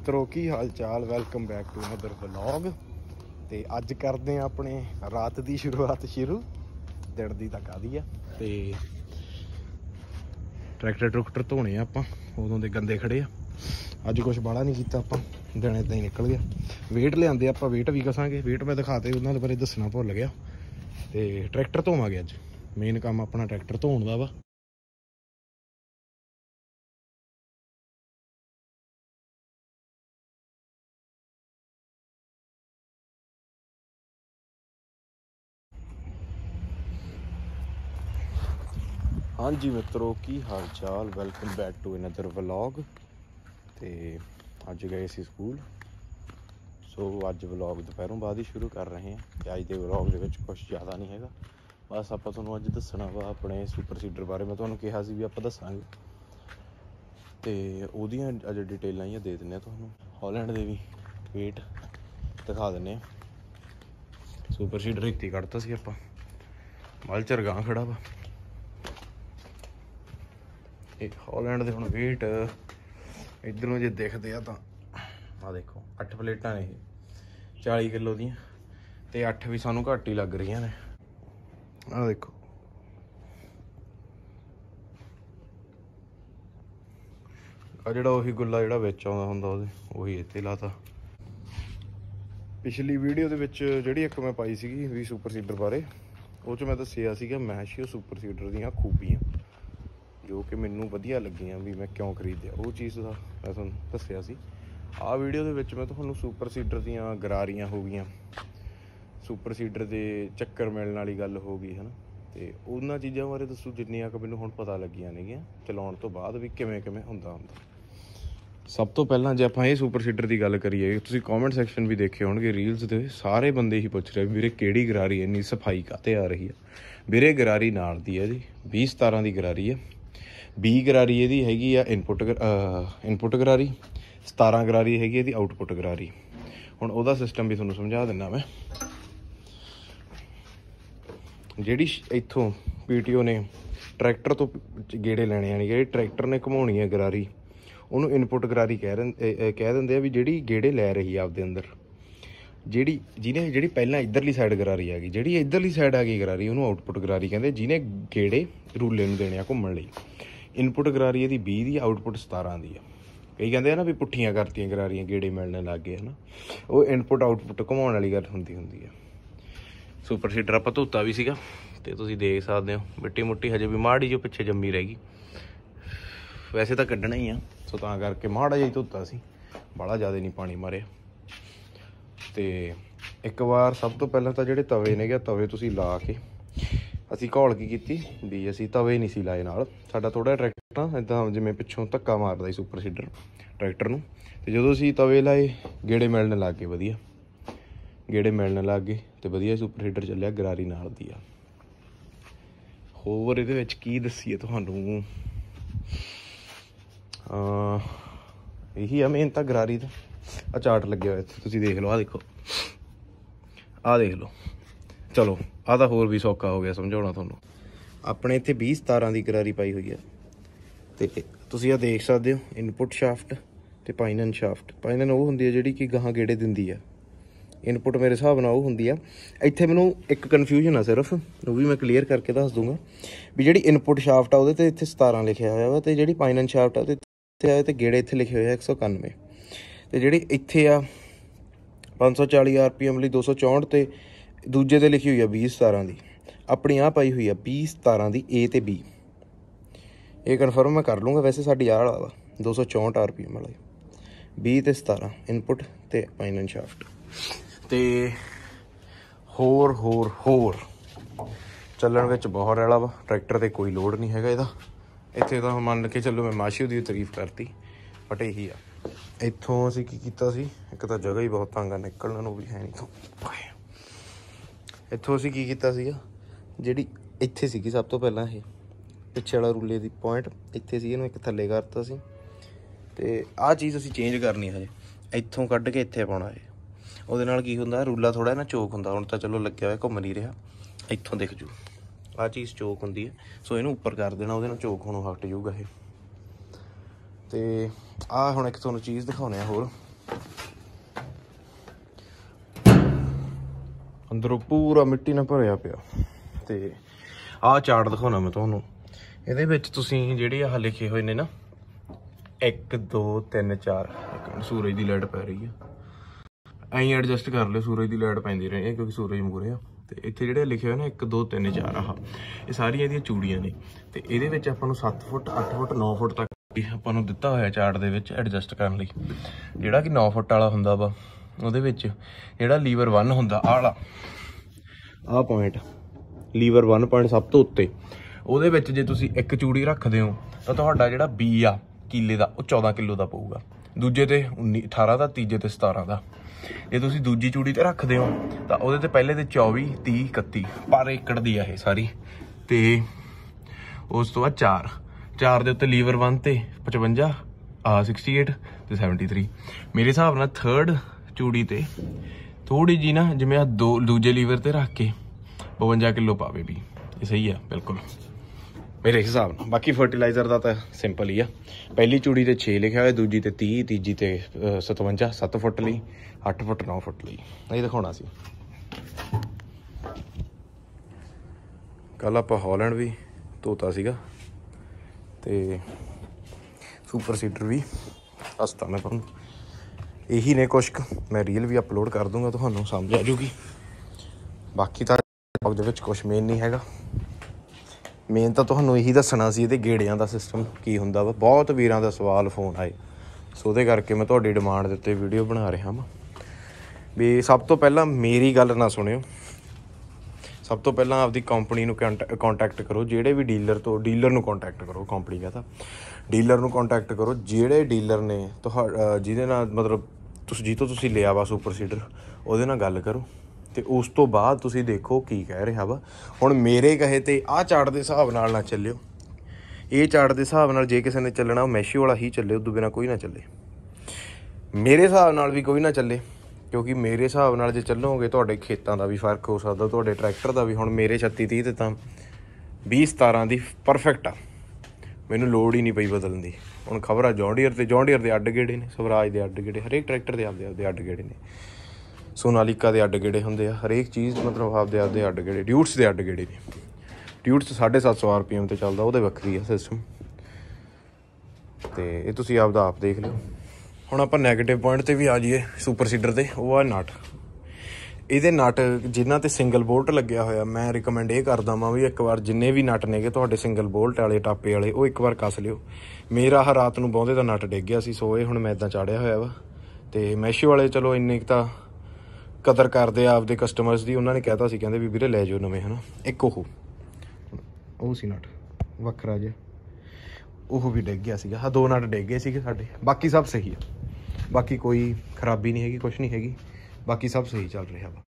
ਮਿੱਤਰੋ ਕੀ ਹਾਲ ਚਾਲ welcome back to another vlog ਤੇ ਅੱਜ ਕਰਦੇ ਆ ਆਪਣੇ ਰਾਤ ਦੀ ਸ਼ੁਰੂਆਤ ਸ਼ੁਰੂ ਦਿਨ ਦੀ ਤਾਂ ਕਾਦੀ ਆ ਤੇ ਟਰੈਕਟਰ ਟਰੁਕਟਰ ਧੋਣੇ ਆ ਆਪਾਂ ਉਦੋਂ ਦੇ ਗੰਦੇ ਖੜੇ ਆ ਅੱਜ ਕੁਝ ਬਾਲਾ ਨਹੀਂ ਕੀਤਾ ਆਪਾਂ ਦਿਨ ਇਦਾਂ ਹੀ ਨਿਕਲ ਗਿਆ ਵੇਟ ਲਿਆਂਦੇ ਆਪਾਂ ਵੇਟ ਵੀ ਕਸਾਂਗੇ ਵੇਟ ਮੈਂ ਦਿਖਾਤੇ ਉਹਨਾਂ ਦੇ ਬਾਰੇ ਦੱਸਣਾ ਭੁੱਲ ਗਿਆ ਤੇ ਟਰੈਕਟਰ ਧੋਵਾਂਗੇ ਅੱਜ ਮੇਨ ਕੰਮ ਆਪਣਾ ਟਰੈਕਟਰ ਧੋਣ ਦਾ ਵਾ ਹਾਂਜੀ ਮਿੱਤਰੋ ਕੀ ਹਾਲ ਚਾਲ welcome back to another vlog ਤੇ ਅੱਜ ਗਏ ਸੀ ਸਕੂਲ ਸੋ ਅੱਜ ਵਲੌਗ ਦੁਪਹਿਰੋਂ ਬਾਅਦ ਹੀ ਸ਼ੁਰੂ ਕਰ ਰਹੇ ਹਾਂ ਤੇ ਅੱਜ ਦੇ ਵਲੌਗ ਦੇ ਵਿੱਚ ਕੁਝ ਜ਼ਿਆਦਾ ਨਹੀਂ ਹੈਗਾ ਬਸ ਆਪਾਂ ਤੁਹਾਨੂੰ ਅੱਜ ਦੱਸਣਾ ਵਾ ਆਪਣੇ ਸੁਪਰ ਸੀਡਰ ਬਾਰੇ ਮੈਂ ਤੁਹਾਨੂੰ ਕਿਹਾ ਸੀ ਵੀ ਆਪਾਂ ਦੱਸਾਂਗੇ ਤੇ ਉਹਦੀਆਂ ਅੱਜ ਡਿਟੇਲਾਂ ਹੀ ਦੇ ਦਿੰਨੇ ਆ ਤੁਹਾਨੂੰ ਹਾਲੈਂਡ ਦੇ ਵੀ ਵੇਟ ਦਿਖਾ ਦਿੰਨੇ ਆ ਸੁਪਰ ਸੀਡਰ ਇੱਥੇ ਕੱਢਤਾ ਸੀ ਆਪਾਂ ਮਲਚਰ ਗਾਂ ਖੜਾ ਵਾ ਇਹ ਹਾਲੈਂਡ ਦੇ ਹੁਣ ਵੇਟ ਇਧਰੋਂ ਜੇ ਦਿਖਦੇ ਆ ਤਾਂ ਆ ਦੇਖੋ 8 ਪਲੇਟਾਂ ਨੇ ਇਹ 40 ਕਿਲੋ ਦੀਆਂ ਤੇ 8 ਵੀ ਸਾਨੂੰ ਘੱਟ ਹੀ ਲੱਗ ਰਹੀਆਂ ਨੇ ਆ ਦੇਖੋ ਆ ਜਿਹੜਾ ਉਹੀ ਗੁੱਲਾ ਜਿਹੜਾ ਵਿੱਚ ਆਉਂਦਾ ਹੁੰਦਾ ਉਹਦੇ ਉਹੀ ਇੱਥੇ ਲਾਤਾ ਪਿਛਲੀ ਵੀਡੀਓ ਦੇ ਵਿੱਚ ਜਿਹੜੀ ਇੱਕ ਮੈਂ ਪਾਈ ਸੀਗੀ ਵੀ ਸੁਪਰ ਸੀਡਰ ਬਾਰੇ ਉਹ ਚ ਮੈਂ ਦੱਸਿਆ ਸੀਗਾ ਮੈਸ਼ੀਓ ਸੁਪਰ ਸੀਡਰ ਦੀਆਂ ਖੂਬੀਆਂ ਜੋ ਕਿ ਮੈਨੂੰ ਵਧੀਆ ਲੱਗੀਆਂ ਵੀ ਮੈਂ ਕਿਉਂ ਖਰੀਦਿਆ ਉਹ ਚੀਜ਼ ਦਾ ਮੈਂ ਤੁਹਾਨੂੰ ਦੱਸਿਆ ਸੀ ਆ ਵੀਡੀਓ ਦੇ ਵਿੱਚ ਮੈਂ ਤੁਹਾਨੂੰ ਸੁਪਰ ਸੀਡਰ ਦੀਆਂ ਗਰਾਰੀਆਂ ਹੋ ਗਈਆਂ ਸੁਪਰ ਸੀਡਰ ਦੇ ਚੱਕਰ ਮਿਲਣ ਵਾਲੀ ਗੱਲ ਹੋ ਗਈ ਹਨ ਤੇ ਉਹਨਾਂ ਚੀਜ਼ਾਂ ਬਾਰੇ ਦੱਸੂ ਜਿੰਨੀਆਂ ਕਿ ਮੈਨੂੰ ਹੁਣ ਪਤਾ ਲੱਗੀਆਂ ਨੇਗੀਆਂ ਚਲਾਉਣ ਤੋਂ ਬਾਅਦ ਵੀ ਕਿਵੇਂ ਕਿਵੇਂ ਹੁੰਦਾ ਹੁੰਦਾ ਸਭ ਤੋਂ ਪਹਿਲਾਂ ਜੇ ਆਪਾਂ ਇਹ ਸੁਪਰ ਸੀਡਰ ਦੀ ਗੱਲ ਕਰੀਏ ਤੁਸੀਂ ਕਮੈਂਟ ਸੈਕਸ਼ਨ ਵੀ ਦੇਖੇ ਹੋਣਗੇ ਰੀਲਸ ਦੇ ਸਾਰੇ ਬੰਦੇ ਹੀ ਪੁੱਛ ਰਹੇ ਵੀਰੇ ਕਿਹੜੀ ਗਰਾਰੀ ਇੰਨੀ ਸਫਾਈ ਕਾਤੇ ਆ ਰਹੀ ਆ ਵੀਰੇ ਗਰਾਰੀ ਨਾਲ ਦੀ ਹੈ ਜੀ 20 17 ਦੀ ਗਰਾਰੀ ਹੈ 20 ਗਰਾਰੀ ਇਹਦੀ ਹੈਗੀ ਆ ਇਨਪੁਟ ਇਨਪੁਟ ਗਰਾਰੀ 17 ਗਰਾਰੀ ਹੈਗੀ ਇਹਦੀ ਆਊਟਪੁਟ ਗਰਾਰੀ ਹੁਣ ਉਹਦਾ ਸਿਸਟਮ ਵੀ ਤੁਹਾਨੂੰ ਸਮਝਾ ਦਿੰਦਾ ਮੈਂ ਜਿਹੜੀ ਇੱਥੋਂ ਪੀਟੀਓ ਨੇ ਟਰੈਕਟਰ ਤੋਂ ਗੇੜੇ ਲੈਣੇ ਯਾਨੀ ਕਿ ਟਰੈਕਟਰ ਨੇ ਘਮਾਉਣੀ ਹੈ ਗਰਾਰੀ ਉਹਨੂੰ ਇਨਪੁਟ ਗਰਾਰੀ ਕਹਿ ਰਹੇ ਕਹਿ ਦਿੰਦੇ ਆ ਵੀ ਜਿਹੜੀ ਗੇੜੇ ਲੈ ਰਹੀ ਆ ਆਪਦੇ ਅੰਦਰ ਜਿਹੜੀ ਜਿਹਨੇ ਜਿਹੜੀ ਪਹਿਲਾਂ ਇਧਰਲੀ ਸਾਈਡ ਗਰਾਰੀ ਆ ਗਈ ਜਿਹੜੀ ਇਧਰਲੀ ਸਾਈਡ ਆ ਗਈ ਗਰਾਰੀ ਉਹਨੂੰ ਆਊਟਪੁਟ ਗਰਾਰੀ ਕਹਿੰਦੇ ਜਿਹਨੇ ਗੇੜੇ ਰੂਲੇ ਨੂੰ ਦੇਣੇ ਆ ਘੁੰਮਣ ਲਈ ਇਨਪੁਟ ਗਰਾਰੀ ਇਹਦੀ 20 ਦੀ ਆਊਟਪੁਟ 17 ਦੀ ਆ ਕਈ ਕਹਿੰਦੇ ਆ ਨਾ ਵੀ ਪੁੱਠੀਆਂ ਕਰਤੀਆਂ ਗਰਾਰੀਆਂ ਗੇੜੇ ਮਿਲਣ ਲੱਗ ਗਏ ਹਨਾ ਉਹ ਇਨਪੁਟ ਆਊਟਪੁਟ ਘਮਾਉਣ ਵਾਲੀ ਗੱਲ ਹੁੰਦੀ ਹੁੰਦੀ ਆ ਸੁਪਰ ਸੀਡਰ ਆਪਾਂ ਧੋਤਾ ਵੀ ਸੀਗਾ ਤੇ ਤੁਸੀਂ ਦੇਖ ਸਕਦੇ ਹੋ ਮਿੱਟੀ ਮੁੱਟੀ ਹਜੇ ਵੀ ਮਾੜੀ ਜੋ ਪਿੱਛੇ ਜੰਮੀ ਰਹਿ ਗਈ ਵੈਸੇ ਤਾਂ ਕੱਢਣਾ ਹੀ ਆ ਸੋ ਤਾਂ ਕਰਕੇ ਮਾੜਾ ਜਿਹਾ ਧੋਤਾ ਸੀ ਬੜਾ ਜ਼ਿਆਦਾ ਨਹੀਂ ਪਾਣੀ ਮਾਰਿਆ ਤੇ ਇੱਕ ਵਾਰ ਸਭ ਤੋਂ ਪਹਿਲਾਂ ਤਾਂ ਜਿਹੜੇ ਤਵੇ ਨੇਗੇ ਤਵੇ ਤੁਸੀਂ ਲਾ ਕੇ ਅਸੀਂ ਕਾਲ ਕੀ ਕੀਤੀ ਵੀ ਅਸੀਂ ਤਵੇ ਨਹੀਂ ਸੀ ਲਾਏ ਨਾਲ ਸਾਡਾ ਥੋੜਾ ਟਰੈਕਟਰ ਇਦਾਂ ਜਿਵੇਂ ਪਿੱਛੋਂ ਧੱਕਾ ਮਾਰਦਾ ਸੀ ਸੁਪਰ ਸੀਡਰ ਟਰੈਕਟਰ ਨੂੰ ਤੇ ਜਦੋਂ ਅਸੀਂ ਤਵੇ ਲਾਏ ਗੇੜੇ ਮਿਲਣ ਲੱਗ ਗਏ ਵਧੀਆ ਗੇੜੇ ਮਿਲਣ ਲੱਗ ਗਏ ਤੇ ਵਧੀਆ ਸੁਪਰ ਸੀਡਰ ਚੱਲਿਆ ਗਰਾਰੀ ਨਾਲ ਦੀ ਆ ਹੋਰ ਇਹਦੇ ਵਿੱਚ ਕੀ ਦੱਸੀਏ ਤੁਹਾਨੂੰ ਆ ਇਹੀ ਆ ਮੇਨ ਤਾਂ ਗਰਾਰੀ ਦਾ ਆ ਚਾਰਟ ਲੱਗਿਆ ਹੋਇਆ ਤੁਸੀਂ ਦੇਖ ਲਓ ਆ ਦੇਖੋ ਆ ਦੇਖ ਲਓ ਚਲੋ ਆ ਤਾਂ ਹੋਰ ਵੀ ਸੌਖਾ ਹੋ ਗਿਆ ਸਮਝਾਉਣਾ ਤੁਹਾਨੂੰ ਆਪਣੇ ਇੱਥੇ 20 17 ਦੀ ਕਰਾਰੀ ਪਾਈ ਹੋਈ ਹੈ ਤੇ ਤੁਸੀਂ ਆ ਦੇਖ ਸਕਦੇ ਹੋ ਇਨਪੁਟ ਸ਼ਾਫਟ ਤੇ ਪਾਈਨਨ ਸ਼ਾਫਟ ਪਾਈਨਨ ਉਹ ਹੁੰਦੀ ਹੈ ਜਿਹੜੀ ਕਿ ਗਾਹਾਂ ਗੇੜੇ ਦਿੰਦੀ ਹੈ ਇਨਪੁਟ ਮੇਰੇ ਹਿਸਾਬ ਨਾਲ ਉਹ ਹੁੰਦੀ ਆ ਇੱਥੇ ਮੈਨੂੰ ਇੱਕ ਕਨਫਿਊਜ਼ਨ ਆ ਸਿਰਫ ਉਹ ਵੀ ਮੈਂ ਕਲੀਅਰ ਕਰਕੇ ਦੱਸ ਦੂੰਗਾ ਵੀ ਜਿਹੜੀ ਇਨਪੁਟ ਸ਼ਾਫਟ ਆ ਉਹਦੇ ਤੇ ਇੱਥੇ 17 ਲਿਖਿਆ ਹੋਇਆ ਵਾ ਤੇ ਜਿਹੜੀ ਪਾਈਨਨ ਸ਼ਾਫਟ ਆ ਉਹਦੇ ਤੇ ਆਏ ਤੇ ਗੇੜੇ ਇੱਥੇ ਲਿਖੇ ਹੋਏ ਆ 191 ਤੇ ਜਿਹੜੀ ਇੱਥੇ ਆ 540 ਆਰਪੀਐਮ ਲਈ 264 ਤੇ ਦੂਜੇ ਤੇ ਲਿਖੀ ਹੋਈ ਆ 20 17 ਦੀ ਆਪਣੀ ਆ ਪਾਈ ਹੋਈ ਆ 20 17 ਦੀ A ਤੇ B ਇਹ ਕਨਫਰਮ ਮੈਂ ਕਰ ਲੂੰਗਾ ਵੈਸੇ ਸਾਡੀ ਆ ਵਾਲਾ 264 RPM ਵਾਲਾ 20 ਤੇ 17 ਇਨਪੁਟ ਤੇ ਪਾਈਨਨ ਸ਼ਾਫਟ ਤੇ ਹੋਰ ਹੋਰ ਹੋਰ ਚੱਲਣ ਵਿੱਚ ਬਹੁਤ ਰੈਲਾ ਵਾ ਟਰੈਕਟਰ ਤੇ ਕੋਈ ਲੋਡ ਨਹੀਂ ਹੈਗਾ ਇਹਦਾ ਇੱਥੇ ਤਾਂ ਮੰਨ ਕੇ ਚੱਲੋ ਮੈਂ ਮਾਸ਼ੀ ਦੀ ਤਾਰੀਫ ਕਰਤੀ ਬਟ ਇਹੀ ਆ ਇੱਥੋਂ ਅਸੀਂ ਕੀ ਕੀਤਾ ਸੀ ਇੱਕ ਤਾਂ ਜਗ੍ਹਾ ਹੀ ਬਹੁਤ ਤੰਗ ਆ ਨਿਕਲਣ ਨੂੰ ਵੀ ਹੈ ਨਹੀਂ ਤੋਂ ਇੱਥੋਂ ਅਸੀਂ ਕੀ ਕੀਤਾ ਸੀਗਾ ਜਿਹੜੀ ਇੱਥੇ ਸੀਗੀ ਸਭ ਤੋਂ ਪਹਿਲਾਂ ਇਹ ਪਿੱਛੇ ਵਾਲਾ ਰੂਲੇ ਦੀ ਪੁਆਇੰਟ ਇੱਥੇ ਸੀ ਇਹਨੂੰ ਇੱਕ ਥੱਲੇ ਕਰਤਾ ਸੀ ਤੇ ਆਹ ਚੀਜ਼ ਅਸੀਂ ਚੇਂਜ ਕਰਨੀ ਹੈ ਹਜੇ ਇੱਥੋਂ ਕੱਢ ਕੇ ਇੱਥੇ ਪਾਉਣਾ ਹੈ ਉਹਦੇ ਨਾਲ ਕੀ ਹੁੰਦਾ ਰੂਲਾ ਥੋੜਾ ਨਾ ਚੋਕ ਹੁੰਦਾ ਹੁਣ ਤਾਂ ਚਲੋ ਲੱਗਿਆ ਹੋਇਆ ਘੁੰਮ ਨਹੀਂ ਰਿਹਾ ਇੱਥੋਂ ਦੇਖ ਜੂ ਆਹ ਚੀਜ਼ ਚੋਕ ਹੁੰਦੀ ਹੈ ਸੋ ਇਹਨੂੰ ਉੱਪਰ ਕਰ ਦੇਣਾ ਉਹਦੇ ਨਾਲ ਚੋਕ ਹੋਣੋਂ ਹਟ ਜਾਊਗਾ ਇਹ ਤੇ ਆਹ ਹੁਣ ਇੱਕ ਤੁਹਾਨੂੰ ਚੀਜ਼ ਦਿਖਾਉਣੇ ਆ ਹੋਰ ਅੰਦਰੋਂ ਪੂਰਾ ਮਿੱਟੀ ਨਾਲ ਭਰਿਆ ਪਿਆ ਤੇ ਆਹ ਚਾਰਟ ਦਿਖਾਉਣਾ ਮੈਂ ਤੁਹਾਨੂੰ ਇਹਦੇ ਵਿੱਚ ਤੁਸੀਂ ਜਿਹੜੇ ਆਹ ਲਿਖੇ ਹੋਏ ਨੇ ਨਾ 1 2 3 4 ਇੱਕ ਮਿੰਟ ਸੂਰਜ ਦੀ ਲਾਈਟ ਪੈ ਰਹੀ ਆ ਐਂ ਐਡਜਸਟ ਕਰ ਲਿਓ ਸੂਰਜ ਦੀ ਲਾਈਟ ਪੈਂਦੀ ਰਹੇ ਕਿਉਂਕਿ ਸੂਰਜ ਮੂਰੇ ਆ ਤੇ ਇੱਥੇ ਜਿਹੜੇ ਲਿਖੇ ਹੋਏ ਨੇ 1 2 3 4 ਆਹ ਇਹ ਸਾਰੀਆਂ ਇਹਦੀਆਂ ਚੂੜੀਆਂ ਨੇ ਤੇ ਇਹਦੇ ਵਿੱਚ ਆਪਾਂ ਨੂੰ 7 ਫੁੱਟ 8 ਫੁੱਟ 9 ਫੁੱਟ ਤੱਕ ਆਪਾਂ ਨੂੰ ਦਿੱਤਾ ਹੋਇਆ ਚਾਰਟ ਦੇ ਵਿੱਚ ਐਡਜਸਟ ਕਰਨ ਲਈ ਜਿਹੜਾ ਕਿ 9 ਫੁੱਟ ਵਾਲਾ ਹੁੰਦਾ ਵਾ ਉਹਦੇ ਵਿੱਚ ਜਿਹੜਾ ਲੀਵਰ 1 ਹੁੰਦਾ ਆਲਾ ਆ ਪੁਆਇੰਟ ਲੀਵਰ 1 ਪੁਆਇੰਟ ਸਭ ਤੋਂ ਉੱਤੇ ਉਹਦੇ ਵਿੱਚ ਜੇ ਤੁਸੀਂ ਇੱਕ ਚੂੜੀ ਰੱਖਦੇ ਹੋ ਤਾਂ ਤੁਹਾਡਾ ਜਿਹੜਾ ਬੀ ਆ ਕਿਲੇ ਦਾ ਉਹ 14 ਕਿਲੋ ਦਾ ਪਊਗਾ ਦੂਜੇ ਤੇ 19 18 ਦਾ ਤੀਜੇ ਤੇ 17 ਦਾ ਜੇ ਤੁਸੀਂ ਦੂਜੀ ਚੂੜੀ ਤੇ ਰੱਖਦੇ ਹੋ ਤਾਂ ਉਹਦੇ ਤੇ ਪਹਿਲੇ ਤੇ 24 30 31 ਪਰ ਏਕੜ ਦੀ ਆ ਇਹ ਸਾਰੀ ਤੇ ਉਸ ਤੋਂ ਬਾਅਦ 4 4 ਦੇ ਉੱਤੇ ਲੀਵਰ 1 ਤੇ 55 ਆ 68 ਤੇ 73 ਮੇਰੇ ਹਿਸਾਬ ਨਾਲ ਥਰਡ ਚੂੜੀ ਤੇ ਥੋੜੀ ਜੀ ਨਾ ਜਿਵੇਂ ਆ ਦੋ ਦੂਜੇ ਲੀਵਰ ਤੇ ਰੱਖ ਕੇ 52 ਕਿਲੋ ਪਾਵੇ ਵੀ ਇਹ ਸਹੀ ਆ ਬਿਲਕੁਲ ਮੇਰੇ ਹਿਸਾਬ ਨਾਲ ਬਾਕੀ ਫਰਟੀਲਾਈਜ਼ਰ ਦਾ ਤਾਂ ਸਿੰਪਲ ਹੀ ਆ ਪਹਿਲੀ ਚੂੜੀ ਤੇ 6 ਲਿਖਿਆ ਹੋਇਆ ਦੂਜੀ ਤੇ 30 ਤੀਜੀ ਤੇ 57 7 ਫੁੱਟ ਲਈ 8 ਫੁੱਟ 9 ਫੁੱਟ ਲਈ ਇਹ ਦਿਖਾਉਣਾ ਸੀ ਕੱਲ ਆਪਾਂ ਹਾਲੈਂਡ ਵੀ ਤੋਤਾ ਸੀਗਾ ਤੇ ਸੁਪਰ ਸੀਟਰ ਵੀ ਹਸਤਾ ਮੈਂ ਤੁਹਾਨੂੰ ਇਹੀ ਨੇ ਕੁਝ ਮੈਂ ਰੀਲ ਵੀ ਅਪਲੋਡ ਕਰ ਦੂੰਗਾ ਤੁਹਾਨੂੰ ਸਮਝ ਆ ਜੂਗੀ ਬਾਕੀ ਤਾਂ ਬਾਗ ਦੇ ਵਿੱਚ ਕੁਝ ਮੇਨ ਨਹੀਂ ਹੈਗਾ ਮੇਨ ਤਾਂ ਤੁਹਾਨੂੰ ਇਹੀ ਦੱਸਣਾ ਸੀ ਇਹਦੇ ਗੇੜਿਆਂ ਦਾ ਸਿਸਟਮ ਕੀ ਹੁੰਦਾ ਵਾ ਬਹੁਤ ਵੀਰਾਂ ਦਾ ਸਵਾਲ ਫੋਨ ਆਏ ਸੋ ਉਹਦੇ ਕਰਕੇ ਮੈਂ ਤੁਹਾਡੀ ਡਿਮਾਂਡ ਦੇ ਉੱਤੇ ਵੀਡੀਓ ਬਣਾ ਰਿਹਾ ਹਾਂ ਵੀ ਸਭ ਤੋਂ ਪਹਿਲਾਂ ਮੇਰੀ ਗੱਲ ਨਾ ਸੁਣਿਓ ਸਭ ਤੋਂ ਪਹਿਲਾਂ ਆਪਦੀ ਕੰਪਨੀ ਨੂੰ ਕੰਟੈਕਟ ਕਰੋ ਜਿਹੜੇ ਵੀ ਡੀਲਰ ਤੋਂ ਡੀਲਰ ਨੂੰ ਕੰਟੈਕਟ ਕਰੋ ਕੰਪਨੀ ਦਾ ਤਾਂ ਡੀਲਰ ਨੂੰ ਕੰਟੈਕਟ ਕਰੋ ਜਿਹੜੇ ਡੀਲਰ ਨੇ ਤੁਹਾਡਾ ਜਿਹਦੇ ਨਾਲ ਮਤਲਬ ਤੁਸੀਂ ਜੀ ਤੋਂ ਤੁਸੀਂ ਲਿਆ ਵਾ ਸੁਪਰ ਸੀਡਰ ਉਹਦੇ ਨਾਲ ਗੱਲ ਕਰੋ ਤੇ ਉਸ ਤੋਂ ਬਾਅਦ ਤੁਸੀਂ ਦੇਖੋ ਕੀ ਕਹਿ ਰਿਹਾ ਵਾ ਹੁਣ ਮੇਰੇ ਕਹੇ ਤੇ ਆ ਚਾਰਟ ਦੇ ਹਿਸਾਬ ਨਾਲ ਨਾ ਚੱਲਿਓ ਇਹ ਚਾਰਟ ਦੇ ਹਿਸਾਬ ਨਾਲ ਜੇ ਕਿਸੇ ਨੇ ਚੱਲਣਾ ਉਹ ਮੈਸ਼ੀ ਵਾਲਾ ਹੀ ਚੱਲੇ ਉਦੋਂ ਬਿਨਾ ਕੋਈ ਨਾ ਚੱਲੇ ਮੇਰੇ ਹਿਸਾਬ ਨਾਲ ਵੀ ਕੋਈ ਨਾ ਚੱਲੇ ਕਿਉਂਕਿ ਮੇਰੇ ਹਿਸਾਬ ਨਾਲ ਜੇ ਚੱਲੋਗੇ ਤੁਹਾਡੇ ਖੇਤਾਂ ਦਾ ਵੀ ਫਰਕ ਹੋ ਸਕਦਾ ਤੁਹਾਡੇ ਟਰੈਕਟਰ ਦਾ ਵੀ ਹੁਣ ਮੇਰੇ 36 30 ਤੇ ਤਾਂ 20 17 ਦੀ ਪਰਫੈਕਟ ਆ ਮੈਨੂੰ ਲੋੜ ਹੀ ਨਹੀਂ ਪਈ ਬਦਲਣ ਦੀ ਹੁਣ ਖਬਰ ਆ ਜੌਂਡੀਅਰ ਤੇ ਜੌਂਡੀਅਰ ਦੇ ਅੱਡ ਗੇੜੇ ਨੇ ਸਵਰਾਜ ਦੇ ਅੱਡ ਗੇੜੇ ਹਰੇਕ ਟਰੈਕਟਰ ਦੇ ਆਪਦੇ ਆਪਦੇ ਅੱਡ ਗੇੜੇ ਨੇ ਸੋਨਾਲੀਕਾ ਦੇ ਅੱਡ ਗੇੜੇ ਹੁੰਦੇ ਆ ਹਰੇਕ ਚੀਜ਼ ਮਤਲਬ ਆਪਦੇ ਆਪਦੇ ਅੱਡ ਗੇੜੇ ਡਿਊਟਸ ਦੇ ਅੱਡ ਗੇੜੇ ਨੇ ਡਿਊਟਸ 750 ਆਰਪੀਐਮ ਤੇ ਚੱਲਦਾ ਉਹਦੇ ਵੱਖਰੀ ਆ ਸਿਸਟਮ ਤੇ ਇਹ ਤੁਸੀਂ ਆਪ ਦਾ ਆਪ ਦੇਖ ਲਿਓ ਹੁਣ ਆਪਾਂ 네ਗੇਟਿਵ ਪੁਆਇੰਟ ਤੇ ਵੀ ਆ ਜਾਈਏ ਸੁਪਰ ਸੀਡਰ ਤੇ ਉਹ ਆ ਨਾਟ ਇਹਦੇ ਨਟ ਜਿਨ੍ਹਾਂ ਤੇ ਸਿੰਗਲ ਬੋਲਟ ਲੱਗਿਆ ਹੋਇਆ ਮੈਂ ਰეკਮੈਂਡ ਇਹ ਕਰਦਾ ਮਾਂ ਵੀ ਇੱਕ ਵਾਰ ਜਿੰਨੇ ਵੀ ਨਟ ਨੇਗੇ ਤੁਹਾਡੇ ਸਿੰਗਲ ਬੋਲਟ ਵਾਲੇ ਟਾਪੇ ਵਾਲੇ ਉਹ ਇੱਕ ਵਾਰ ਕੱਸ ਲਿਓ ਮੇਰਾ ਹਰ ਰਾਤ ਨੂੰ ਬੌਂਦੇ ਦਾ ਨਟ ਡਿੱਗ ਗਿਆ ਸੀ ਸੋ ਇਹ ਹੁਣ ਮੈਂ ਇਦਾਂ ਚਾੜਿਆ ਹੋਇਆ ਵਾ ਤੇ ਮੈਸ਼ੂ ਵਾਲੇ ਚਲੋ ਇੰਨੇ ਤਾਂ ਕਦਰ ਕਰਦੇ ਆ ਆਪਦੇ ਕਸਟਮਰਸ ਦੀ ਉਹਨਾਂ ਨੇ ਕਹਿਤਾ ਸੀ ਕਹਿੰਦੇ ਵੀ ਵੀਰੇ ਲੈ ਜਾਓ ਨਵੇਂ ਹਨਾ ਇੱਕ ਉਹ ਉਹ ਸੀ ਨਟ ਵੱਖਰਾ ਜਿਹਾ ਉਹ ਵੀ ਡਿੱਗ ਗਿਆ ਸੀਗਾ ਹਾਂ ਦੋ ਨਟ ਡਿੱਗ ਗਏ ਸੀਗੇ ਸਾਡੇ ਬਾਕੀ ਸਭ ਸਹੀ ਆ ਬਾਕੀ ਕੋਈ ਖਰਾਬੀ ਨਹੀਂ ਹੈਗੀ ਕੁਝ ਨਹੀਂ ਹੈਗੀ ਬਾਕੀ ਸਭ ਸਹੀ ਚੱਲ ਰਿਹਾ ਵਾ